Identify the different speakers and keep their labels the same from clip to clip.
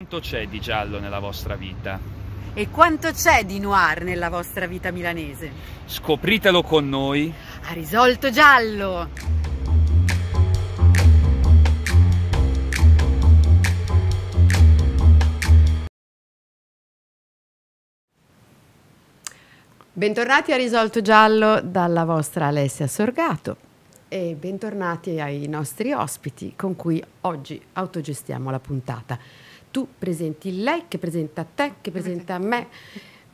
Speaker 1: Quanto c'è di giallo nella vostra vita? E quanto c'è di noir nella vostra vita milanese? Scopritelo con noi a Risolto Giallo! Bentornati a Risolto Giallo dalla vostra Alessia Sorgato e bentornati ai nostri ospiti con cui oggi autogestiamo la puntata tu presenti lei, che presenta te, che presenta a me.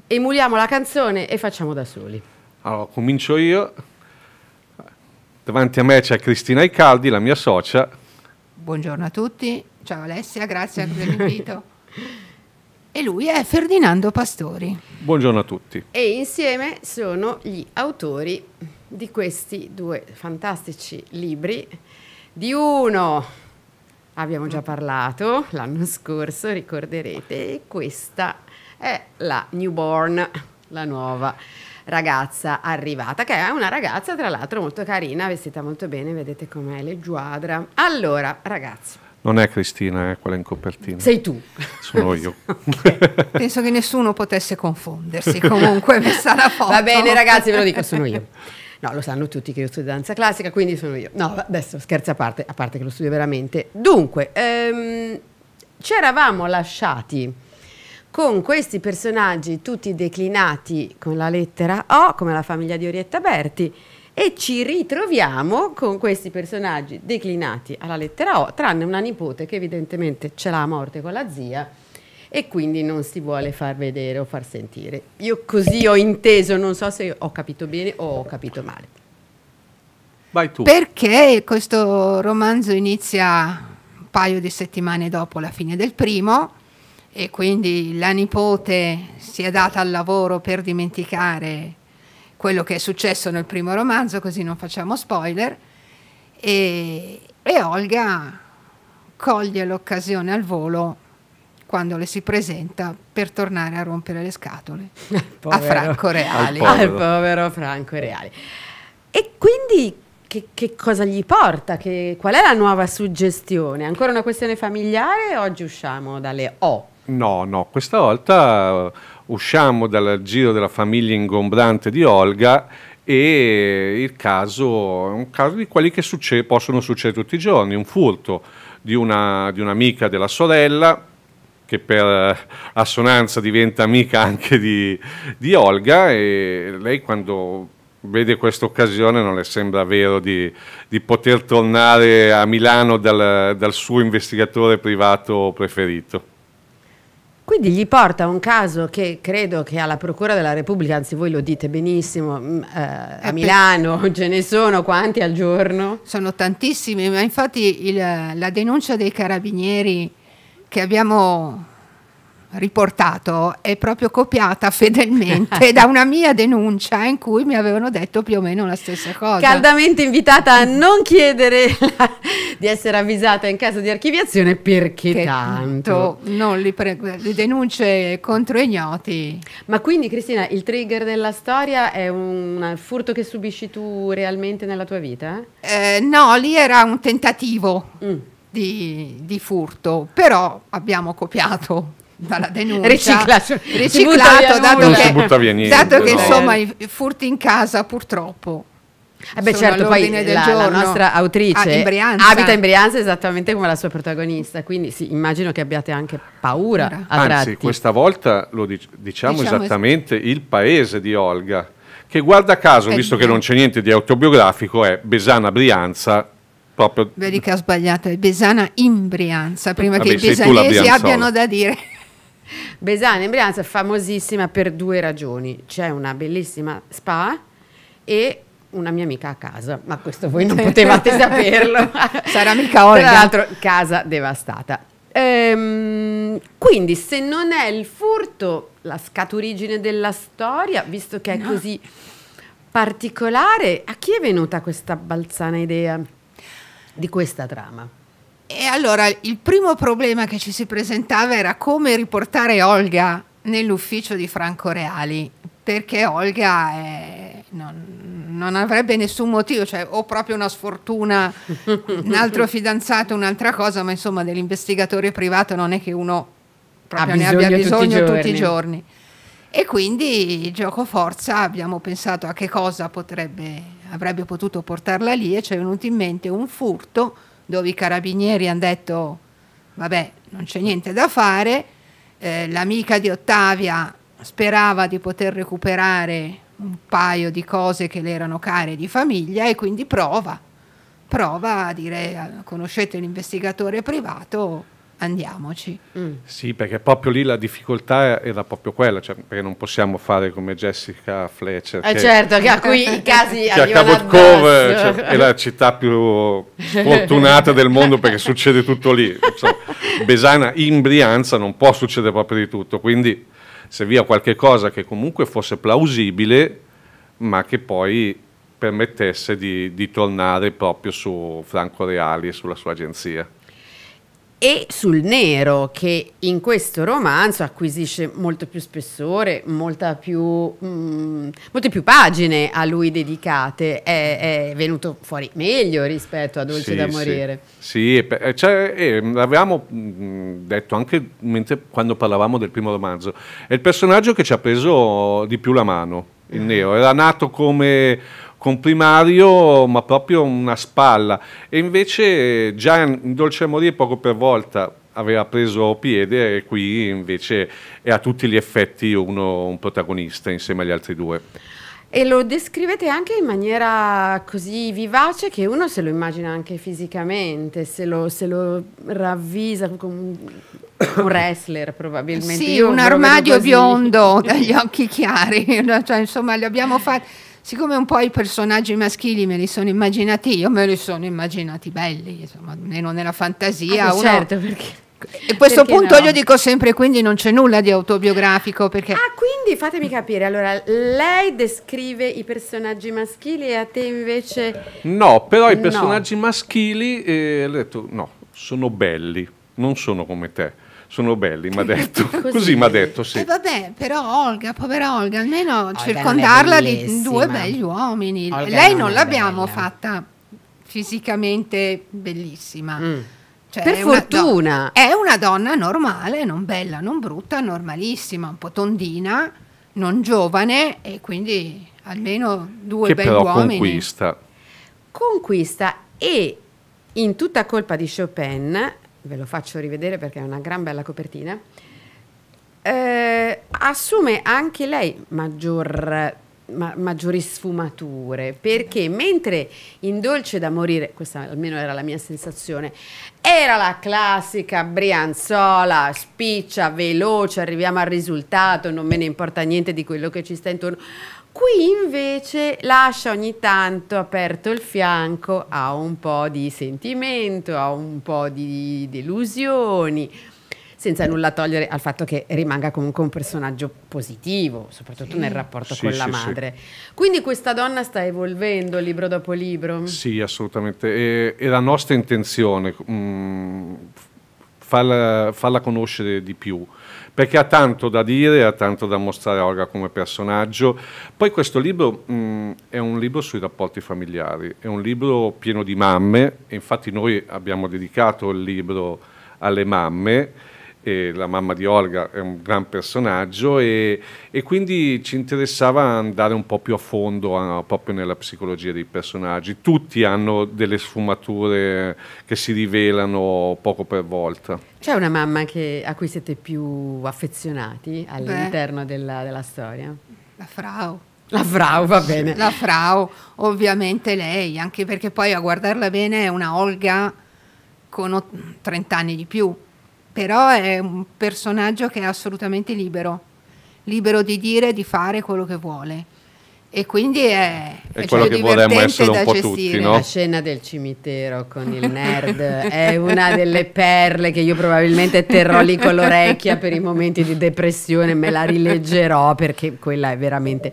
Speaker 1: Emuliamo la canzone e facciamo da soli.
Speaker 2: Allora, comincio io. Davanti a me c'è Cristina Icaldi, la mia socia.
Speaker 3: Buongiorno a tutti, ciao Alessia, grazie per l'invito. e lui è Ferdinando Pastori.
Speaker 2: Buongiorno a tutti.
Speaker 1: E insieme sono gli autori di questi due fantastici libri. Di uno abbiamo già parlato l'anno scorso, ricorderete, e questa è la newborn, la nuova ragazza arrivata, che è una ragazza tra l'altro molto carina, vestita molto bene, vedete com'è leggiadra. Allora, ragazzi.
Speaker 2: Non è Cristina, è quella in copertina. Sei tu. Sono io.
Speaker 3: okay. Penso che nessuno potesse confondersi, comunque messa la foto. Va
Speaker 1: bene ragazzi, ve lo dico, sono io. No, lo sanno tutti che io studio danza classica, quindi sono io. No, adesso scherzo a parte, a parte che lo studio veramente. Dunque, ehm, ci eravamo lasciati con questi personaggi tutti declinati con la lettera O, come la famiglia di Orietta Berti, e ci ritroviamo con questi personaggi declinati alla lettera O, tranne una nipote che evidentemente ce l'ha a morte con la zia e quindi non si vuole far vedere o far sentire. Io così ho inteso, non so se ho capito bene o ho capito male. Vai tu. Perché
Speaker 3: questo romanzo inizia un paio di settimane dopo la fine del primo e quindi la nipote si è data al lavoro per dimenticare quello che è successo nel primo romanzo, così non facciamo spoiler, e, e Olga coglie l'occasione al volo quando le si presenta per tornare a rompere le scatole povero, a Franco Reali. Al povero. al
Speaker 1: povero. Franco Reali. E quindi che, che cosa gli porta? Che, qual è la nuova suggestione? Ancora una questione familiare? Oggi usciamo dalle
Speaker 2: O. No, no, questa volta eh, usciamo dal giro della famiglia ingombrante di Olga e il caso è un caso di quelli che succede, possono succedere tutti i giorni, un furto di, una, di un'amica della sorella che per eh, assonanza diventa amica anche di, di Olga e lei quando vede questa occasione non le sembra vero di, di poter tornare a Milano dal, dal, suo investigatore privato preferito.
Speaker 1: Quindi gli porta un caso che credo che alla Procura della Repubblica, anzi voi lo dite benissimo, mm, eh, a eh, Milano ce ne sono quanti al giorno? Sono
Speaker 3: tantissimi, ma infatti il, la denuncia dei carabinieri che abbiamo riportato è proprio copiata fedelmente da una mia denuncia in cui mi avevano detto più o meno la stessa cosa. Caldamente
Speaker 1: invitata a non chiedere la, di essere avvisata in caso di archiviazione perché che tanto. Non li le denunce contro ignoti. Ma quindi Cristina, il trigger della storia è un furto che subisci tu realmente nella tua vita? Eh, no, lì
Speaker 3: era un tentativo. Mm di, di furto, però abbiamo copiato dalla denuncia riciclato, riciclato dato, che, niente, dato che no. insomma i furti in casa purtroppo eh beh, certo, poi la, la, nostra ah, autrice ah, in Brianza. abita in
Speaker 1: Brianza esattamente come la sua protagonista, quindi sì, immagino che abbiate anche paura. A Anzi, tratti. questa
Speaker 2: volta lo dic diciamo, diciamo, esattamente es il paese di Olga, che guarda caso, eh, visto che eh. non c'è niente di autobiografico, è Besana Brianza, proprio...
Speaker 3: Vedi che ho sbagliato, è Besana in Brianza, prima Vabbè, che i besanesi abbiano
Speaker 1: da dire. Besana in Brianza è famosissima per due ragioni. C'è una bellissima spa e una mia amica a casa, ma questo voi non potevate saperlo. Sarà mica Olga. Tra l'altro casa devastata. Ehm, quindi se non è il furto la scaturigine della storia, visto che è no. così particolare, a chi è venuta questa balzana idea? di questa trama? E allora il primo problema che ci si presentava era
Speaker 3: come riportare Olga nell'ufficio di Franco Reali, perché Olga è, eh, non, non, avrebbe nessun motivo, cioè o proprio una sfortuna, un altro fidanzato, un'altra cosa, ma insomma dell'investigatore privato non è che uno proprio ne abbia bisogno tutti i, tutti i giorni. E quindi gioco forza abbiamo pensato a che cosa potrebbe avrebbe potuto portarla lì e ci è venuto in mente un furto dove i carabinieri hanno detto vabbè non c'è niente da fare, eh, l'amica di Ottavia sperava di poter recuperare un paio di cose che le erano care di famiglia e quindi prova, prova a dire conoscete l'investigatore privato, andiamoci. Mm.
Speaker 2: Sì, perché proprio lì la difficoltà era proprio quella, cioè, perché non possiamo fare come Jessica Fletcher. Eh che, certo, che a cui i casi che a Cabot Cove cioè, è la città più fortunata del mondo perché succede tutto lì. Insomma, Besana in Brianza non può succedere proprio di tutto, quindi se via qualche cosa che comunque fosse plausibile, ma che poi permettesse di, di tornare proprio su Franco Reali e sulla sua agenzia
Speaker 1: e sul nero che in questo romanzo acquisisce molto più spessore, più, mh, mm, molte più pagine a lui dedicate, è, è venuto fuori meglio rispetto a Dolce sì, da morire.
Speaker 2: Sì, sì e, eh, cioè, e, eh, l'avevamo mm, detto anche mentre, quando parlavamo del primo romanzo, è il personaggio che ci ha preso di più la mano, il mm. nero, era nato come comprimario ma proprio una spalla e invece già in Dolce Morire poco per volta aveva preso piede e qui invece è a tutti gli effetti uno, un protagonista insieme agli altri due.
Speaker 1: E lo descrivete anche in maniera così vivace che uno se lo immagina anche fisicamente, se lo, se lo ravvisa come un, un wrestler probabilmente. Sì, Io un armadio biondo dagli
Speaker 3: occhi chiari, cioè, insomma li abbiamo fatti siccome un po' i personaggi maschili me li sono immaginati io, me li sono immaginati belli, insomma, almeno nella fantasia.
Speaker 1: Ah, uno... certo, perché...
Speaker 3: E a questo perché punto no? io dico sempre, quindi non c'è nulla di autobiografico. Perché... Ah,
Speaker 1: quindi fatemi capire, allora lei descrive i personaggi maschili e a te invece...
Speaker 2: No, però i personaggi no. maschili, eh, detto, no, sono belli, non sono come te sono belli, mi ha detto. Così, Così mi ha detto, sì. E eh
Speaker 3: vabbè, però Olga, povera Olga, almeno Olga ah, circondarla di due begli uomini. Olga Lei non, non l'abbiamo bella. Eh. fatta fisicamente bellissima. Mm.
Speaker 1: Cioè per è fortuna. Una
Speaker 3: è una donna normale, non bella, non brutta, normalissima, un po' tondina, non giovane e quindi
Speaker 1: almeno due che begli però uomini. conquista. Conquista e in tutta colpa di Chopin ve lo faccio rivedere perché è una gran bella copertina, eh, assume anche lei maggior, ma, maggiori sfumature, perché mentre in Dolce da morire, questa almeno era la mia sensazione, era la classica brianzola, spiccia, veloce, arriviamo al risultato, non me ne importa niente di quello che ci sta intorno Qui invece lascia ogni tanto aperto il fianco a un po' di sentimento, a un po' di delusioni, senza nulla togliere al fatto che rimanga comunque un personaggio positivo, soprattutto sì. nel rapporto sì, con sì, la madre. Quindi questa donna sta evolvendo libro dopo libro?
Speaker 2: Sì, assolutamente. E, e la nostra intenzione, mh, mm, farla, farla conoscere di più perché ha tanto da dire, ha tanto da mostrare Olga come personaggio. Poi questo libro mh, mm, è un libro sui rapporti familiari, è un libro pieno di mamme, infatti noi abbiamo dedicato il libro alle mamme, la mamma di Olga è un gran personaggio e, e, quindi ci interessava andare un po' più a fondo a, proprio nella psicologia dei personaggi. Tutti hanno delle sfumature che si rivelano poco per volta.
Speaker 1: C'è una mamma che, a cui siete più affezionati all'interno della, della storia? La Frau. La Frau, va bene. La
Speaker 3: Frau, ovviamente lei, anche perché poi a guardarla bene è una Olga con 30 anni di più però è un personaggio che è assolutamente libero, libero di dire e di fare quello che vuole.
Speaker 1: E quindi è, è, è quello cioè, che vorremmo essere un po' gestire. tutti, no? La scena del cimitero con il nerd è una delle perle che io probabilmente terrò lì con l'orecchia per i momenti di depressione, me la rileggerò perché quella è veramente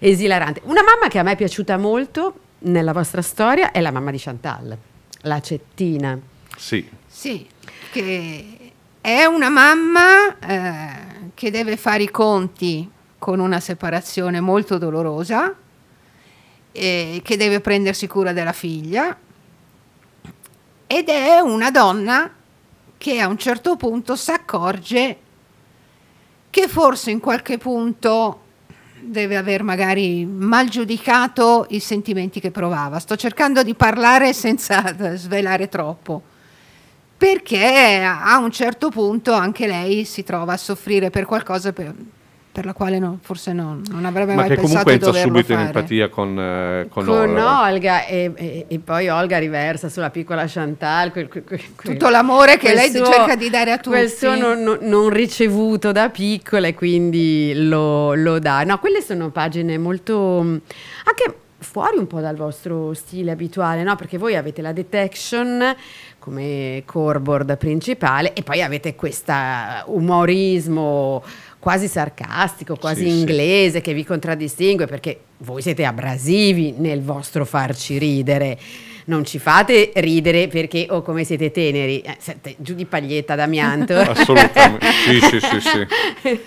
Speaker 1: esilarante. Una mamma che a me è piaciuta molto nella vostra storia è la mamma di Chantal, la Cettina. Sì. Sì, che è una mamma
Speaker 3: eh, che deve fare i conti con una separazione molto dolorosa, eh, che deve prendersi cura della figlia ed è una donna che a un certo punto si accorge che forse in qualche punto deve aver magari mal giudicato i sentimenti che provava. Sto cercando di parlare senza svelare troppo perché a un certo punto anche lei si trova a soffrire per qualcosa per, per la quale no, forse no, non avrebbe
Speaker 2: Ma mai pensato di doverlo fare. Ma che comunque entra subito in empatia con, eh, con, con Olga.
Speaker 1: Olga e, e, e, poi Olga riversa sulla piccola Chantal quel, quel, quel, tutto l'amore che lei suo, cerca di dare a tutti. Quel suo non, non ricevuto da piccola e quindi lo, lo dà. No, quelle sono pagine molto... Mm, anche fuori un po' dal vostro stile abituale, no? Perché voi avete la detection come coreboard principale e poi avete questo uh, umorismo quasi sarcastico, quasi sì, inglese sì. che vi contraddistingue perché voi siete abrasivi nel vostro farci ridere. Non ci fate ridere perché o oh, come siete teneri, eh, siete giù di paglietta d'amianto. Assolutamente, sì, sì, sì, sì.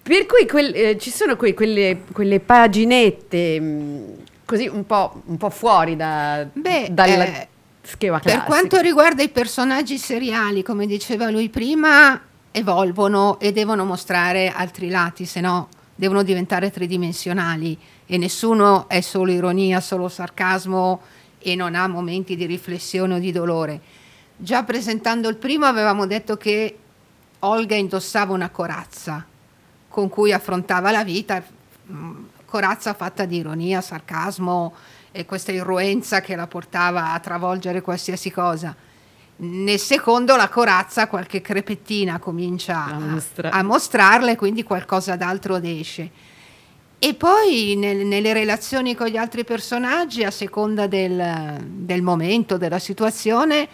Speaker 1: Per cui quel, eh, ci sono que quelle, quelle, paginette mh, mm, così un po', un po', fuori da, Beh, dalla... Eh, schema
Speaker 3: classico. Per quanto riguarda i personaggi seriali, come diceva lui prima, evolvono e devono mostrare altri lati, se no devono diventare tridimensionali e nessuno è solo ironia, solo sarcasmo e non ha momenti di riflessione o di dolore. Già presentando il primo avevamo detto che Olga indossava una corazza con cui affrontava la vita, mm, corazza fatta di ironia, sarcasmo, e questa irruenza che la portava a travolgere qualsiasi cosa. Nel secondo la corazza, qualche crepettina comincia a, mostra- a mostrarla e quindi qualcosa d'altro esce. E poi nel, nelle relazioni con gli altri personaggi, a seconda del, del momento, della situazione,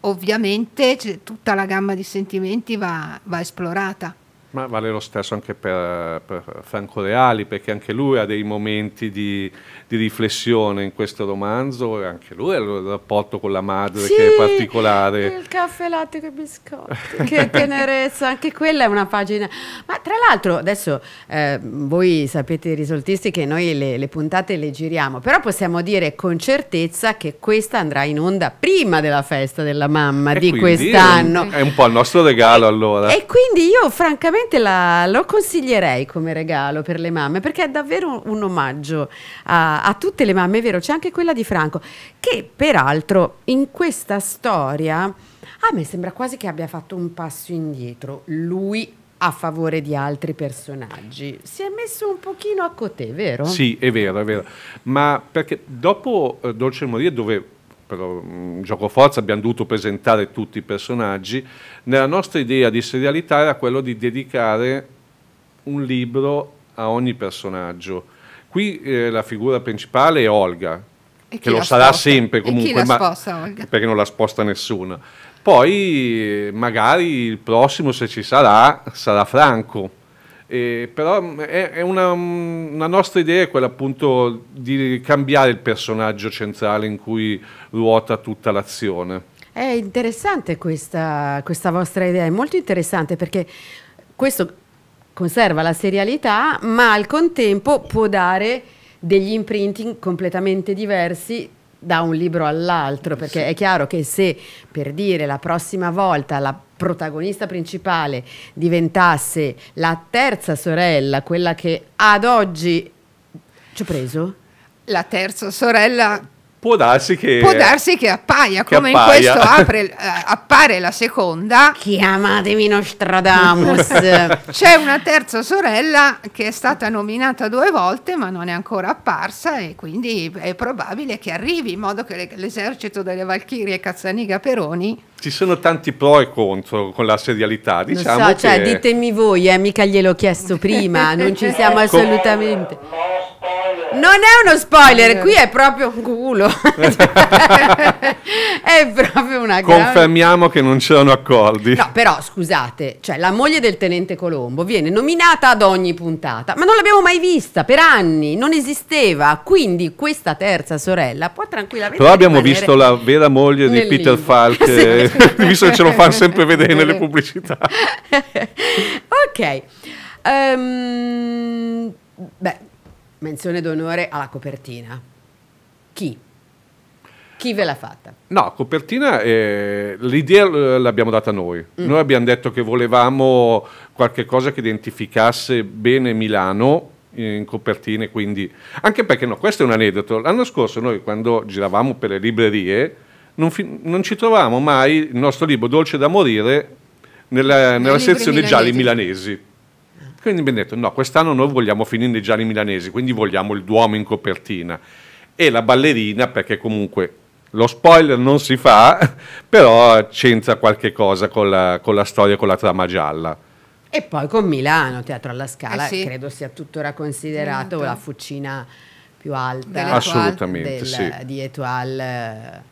Speaker 3: ovviamente tutta la gamma di sentimenti va, va esplorata.
Speaker 2: Ma vale lo stesso anche per, per Franco Reali, perché anche lui ha dei momenti di, di, riflessione in questo romanzo, e anche lui ha il rapporto con la madre sì, che è particolare.
Speaker 1: Il caffè latte con i biscotti, che tenerezza, anche quella è una pagina. Ma tra l'altro, adesso eh, voi sapete, i risoltisti, che noi le, le puntate le giriamo, però possiamo dire con certezza che questa andrà in onda prima della festa della mamma e di quest'anno. È
Speaker 2: un po' il nostro regalo allora. E
Speaker 1: quindi io, francamente, veramente la, lo consiglierei come regalo per le mamme, perché è davvero un, un omaggio a, a, tutte le mamme, è vero, c'è anche quella di Franco, che peraltro in questa storia a me sembra quasi che abbia fatto un passo indietro, lui a favore di altri personaggi. Si è messo un pochino a cotè, vero? Sì,
Speaker 2: è vero, è vero. Ma perché dopo eh, Dolce Moria, dove però mm, gioco forza abbiamo dovuto presentare tutti i personaggi, nella nostra idea di serialità era quello di dedicare un libro a ogni personaggio. Qui eh, la figura principale è Olga, che lo sarà sposta? sempre comunque, chi sposta, ma, perché non la sposta nessuno. Poi eh, magari il prossimo, se ci sarà, sarà Franco eh, però mm, è, è una, mm, una, nostra idea quella appunto di cambiare il personaggio centrale in cui ruota tutta l'azione.
Speaker 1: È interessante questa, questa vostra idea, è molto interessante perché questo conserva la serialità, ma al contempo può dare degli imprinting completamente diversi da un libro all'altro, perché sì. è chiaro che se per dire la prossima volta la protagonista principale diventasse la terza sorella, quella che ad oggi ci ho
Speaker 2: preso?
Speaker 3: La terza
Speaker 1: sorella
Speaker 2: Può darsi che, Può darsi
Speaker 1: che appaia, che come
Speaker 2: appaia. in questo apre,
Speaker 3: eh, appare la seconda. Chiamatemi Nostradamus. C'è una terza sorella che è stata nominata due volte ma non è ancora apparsa e quindi è probabile che arrivi in modo che l'esercito delle Valchirie e
Speaker 1: Cazzaniga Peroni
Speaker 2: ci sono tanti pro e contro con la serialità, diciamo. Non cioè, so, che... ditemi
Speaker 1: voi, eh, mica gliel'ho chiesto prima, non ci siamo ecco. assolutamente. Non è uno spoiler, qui è proprio un culo. è proprio una Confermiamo
Speaker 2: grave... che non c'erano accordi. No,
Speaker 1: però scusate, cioè la moglie del tenente Colombo viene nominata ad ogni puntata, ma non l'abbiamo mai vista per anni, non esisteva, quindi questa terza sorella può tranquillamente Però abbiamo visto la
Speaker 2: vera moglie di Peter limbo. Falk, sì. visto che ce lo fanno sempre vedere nelle pubblicità. ok.
Speaker 1: Um, beh, menzione d'onore alla copertina chi? Chi ve l'ha fatta?
Speaker 2: No, copertina, eh, l'idea l'abbiamo data noi. Mm. Noi abbiamo detto che volevamo qualche cosa che identificasse bene Milano in copertine, quindi... Anche perché no, questo è un aneddoto. L'anno scorso noi quando giravamo per le librerie non, fi- non ci trovavamo mai il nostro libro Dolce da morire nella, nella sezione milanesi. gialli milanesi. Quindi abbiamo detto no, quest'anno noi vogliamo finire nei gialli milanesi, quindi vogliamo il Duomo in copertina e la ballerina perché comunque lo spoiler non si fa, però c'entra qualche cosa con la, con la storia, con la trama gialla. E
Speaker 1: poi con Milano, Teatro alla Scala, eh sì. credo sia tuttora considerato esatto. la fucina più alta Assolutamente, del, sì. di Etoile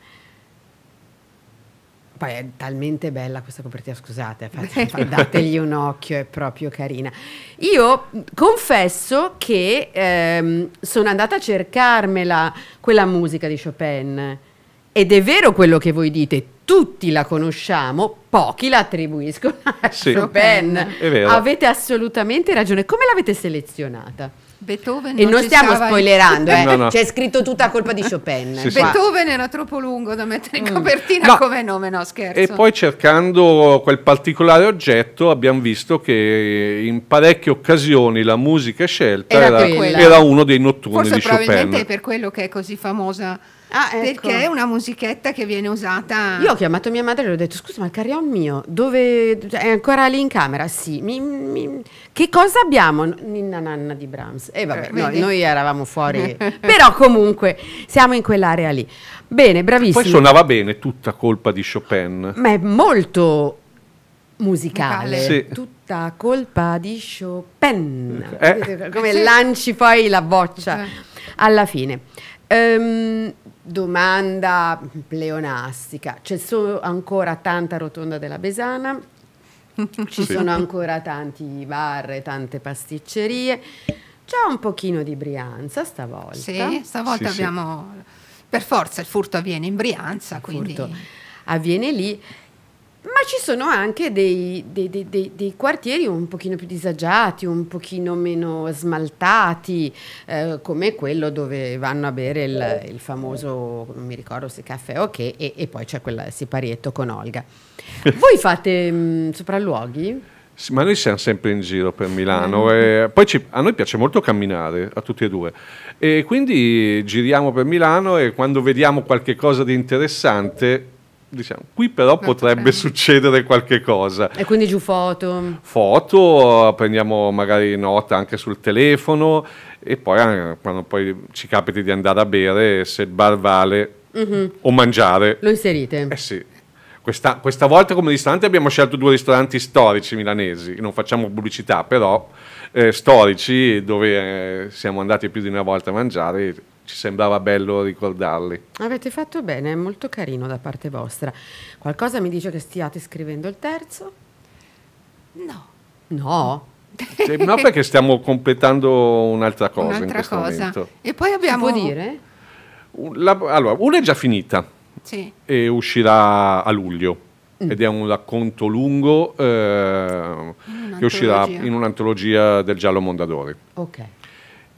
Speaker 1: poi è talmente bella questa copertina, scusate, eh, fate, dategli un occhio, è proprio carina. Io confesso che ehm, sono andata a cercarmela quella musica di Chopin ed è vero quello che voi dite, tutti la conosciamo, pochi la attribuiscono a sì, Chopin. Avete assolutamente ragione. Come l'avete selezionata?
Speaker 3: Beethoven e non, non stiamo spoilerando,
Speaker 1: eh. no, no. c'è scritto tutta a colpa di Chopin. Sì,
Speaker 2: Beethoven
Speaker 3: sì. era troppo lungo da mettere in mm. copertina no. come nome, no scherzo. E
Speaker 2: poi cercando quel particolare oggetto abbiamo visto che in parecchie occasioni la musica scelta era, era, era uno dei notturni Forse di Chopin. Probabilmente è
Speaker 3: per quello che è così famosa Ah, ecco. Perché è una musichetta che viene usata.
Speaker 1: Io ho chiamato mia madre e le ho detto: Scusa, ma il carrion mio dove cioè, è ancora lì in camera? Sì, mi, mi... che cosa abbiamo? Ninna Nanna di Brahms. E eh, vabbè, eh, no, noi eravamo fuori, però comunque siamo in quell'area lì. Bene, bravissimo. Poi suonava
Speaker 2: bene, tutta colpa di Chopin. Ma
Speaker 1: è molto musicale, sì. tutta colpa di Chopin. Eh. Come lanci poi la boccia cioè. alla fine. Um, domanda pleonastica, c'è solo ancora tanta rotonda della Besana, ci sì. sono ancora tanti bar, e tante pasticcerie, c'è un pochino di Brianza stavolta. Sì, stavolta sì, abbiamo, sì. per forza il furto avviene in Brianza, il quindi... Furto avviene lì ma ci sono anche dei, dei, dei, dei, quartieri un pochino più disagiati, un pochino meno smaltati, eh, come quello dove vanno a bere il, il famoso, non mi ricordo se caffè o okay, che, e, poi c'è quel siparietto con Olga. Voi fate mh, mm, sopralluoghi?
Speaker 2: Sì, ma noi siamo sempre in giro per Milano eh. e poi ci, a noi piace molto camminare, a tutti e due. E quindi giriamo per Milano e quando vediamo qualche cosa di interessante diciamo, qui però okay. potrebbe succedere qualche cosa.
Speaker 1: E quindi giù foto.
Speaker 2: Foto, prendiamo magari nota anche sul telefono e poi eh, quando poi ci capiti di andare a bere, se il bar vale mm-hmm. o mangiare. Lo inserite. Eh sì. Questa, questa volta come ristorante abbiamo scelto due ristoranti storici milanesi, non facciamo pubblicità però, eh, storici dove eh, siamo andati più di una volta a mangiare ci sembrava bello ricordarli.
Speaker 1: Avete fatto bene, è molto carino da parte vostra. Qualcosa mi dice che stiate scrivendo il terzo? No. No?
Speaker 2: Cioè, no, perché stiamo completando un'altra cosa un'altra cosa. Momento.
Speaker 1: E poi abbiamo... Può dire?
Speaker 2: La, allora, una è già finita sì. e uscirà a luglio mm. ed è un racconto lungo eh, che uscirà in un'antologia del Giallo Mondadori. Ok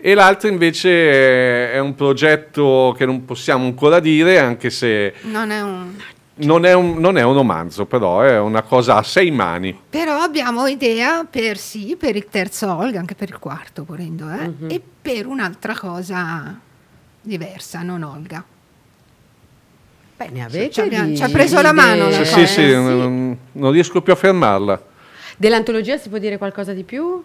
Speaker 2: e l'altro invece è un progetto che non possiamo ancora dire, anche se...
Speaker 3: Non è un...
Speaker 2: Non è un, non è un romanzo, però è una cosa a sei mani.
Speaker 3: Però abbiamo idea per sì, per il terzo Olga, anche per il quarto volendo, eh? mm-hmm. e per un'altra cosa diversa, non Olga.
Speaker 1: Beh, ne avete cioè, Ci ha preso la mano. La sì, sì, eh? sì, sì,
Speaker 2: non riesco più a fermarla.
Speaker 1: Dell'antologia si può dire qualcosa di più?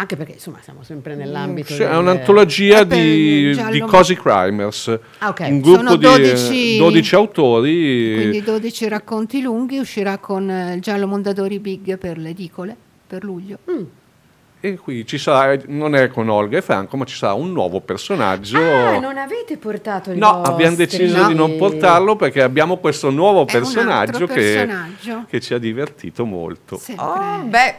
Speaker 1: anche perché insomma siamo sempre nell'ambito sì, del... è un'antologia eh, di, giallo... di Cosi
Speaker 2: Crimers ah, okay. un gruppo 12... di 12 eh, autori quindi
Speaker 1: 12
Speaker 3: racconti lunghi uscirà con eh, il Giallo Mondadori Big per le edicole per luglio mm.
Speaker 2: E qui ci sarà, non è con Olga e Franco, ma ci sarà un nuovo personaggio. Ah,
Speaker 1: non avete portato il No, vostri, abbiamo deciso no? di non portarlo
Speaker 2: perché abbiamo questo nuovo personaggio, personaggio, Che, che ci ha divertito molto. Sempre.
Speaker 1: Oh, beh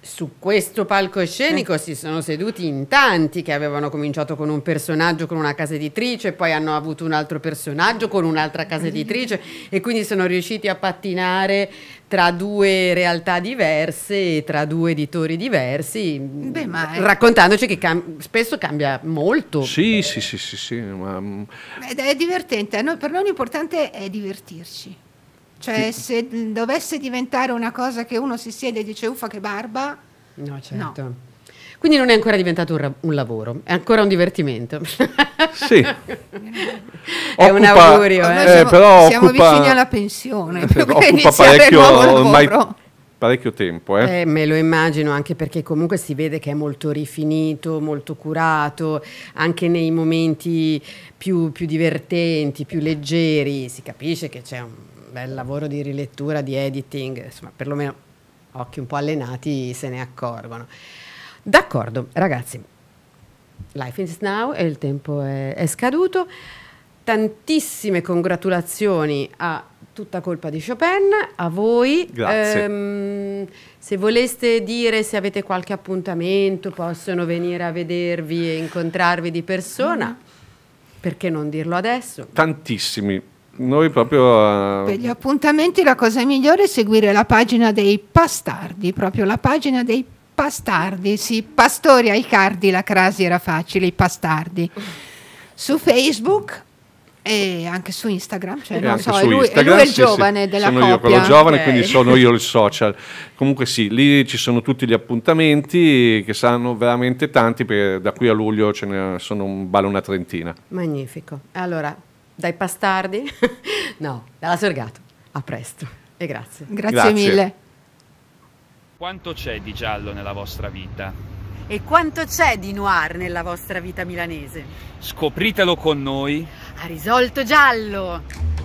Speaker 1: su questo palcoscenico eh. si sono seduti in tanti che avevano cominciato con un personaggio con una casa editrice, poi hanno avuto un altro personaggio con un'altra casa editrice mm-hmm. e quindi sono riusciti a pattinare tra due realtà diverse, e tra due editori diversi, Beh, è... raccontandoci che cam spesso cambia molto. Sì, eh.
Speaker 2: sì, sì, sì, sì ma... Mm.
Speaker 3: Ed è divertente, no, per noi l'importante è divertirci. Cioè, sì. se dovesse diventare una cosa che uno si siede e dice uffa che barba.
Speaker 1: No, certo. No. Quindi non è ancora diventato un, un, lavoro, è ancora un divertimento.
Speaker 2: Sì. è occupa, un augurio. Eh, eh. eh. Siamo, però siamo occupa, vicini alla pensione. Eh, occupa parecchio, ormai, parecchio tempo. Eh. eh. me
Speaker 1: lo immagino anche perché comunque si vede che è molto rifinito, molto curato, anche nei momenti più, più divertenti, più leggeri, si capisce che c'è un bel lavoro di rilettura, di editing, insomma, perlomeno occhi un po' allenati se ne accorgono. D'accordo, ragazzi, Life is Now e il tempo è, è scaduto. Tantissime congratulazioni a tutta colpa di Chopin, a voi. Grazie. Ehm, se voleste dire se avete qualche appuntamento, possono venire a vedervi e incontrarvi di persona. Mm. Perché non dirlo adesso?
Speaker 2: Tantissimi noi proprio... Uh... Per
Speaker 3: gli appuntamenti la cosa migliore è seguire la pagina dei pastardi, proprio la pagina dei pastardi, sì, pastori ai cardi, la crasi era facile, i pastardi. Su Facebook e anche su Instagram, cioè, non so, lui, Instagram, lui, è il sì, giovane sì, della sono coppia. io quello giovane, okay. quindi sono io
Speaker 2: il social. Comunque sì, lì ci sono tutti gli appuntamenti che saranno veramente tanti, perché da qui a luglio ce ne sono un ballo una trentina.
Speaker 1: Magnifico. Allora, dai pastardi, no, dalla Sergato. A presto e grazie. Grazie, grazie. mille. Quanto c'è di giallo nella vostra vita? E quanto c'è di noir nella vostra vita milanese? Scopritelo con noi. Ha risolto giallo!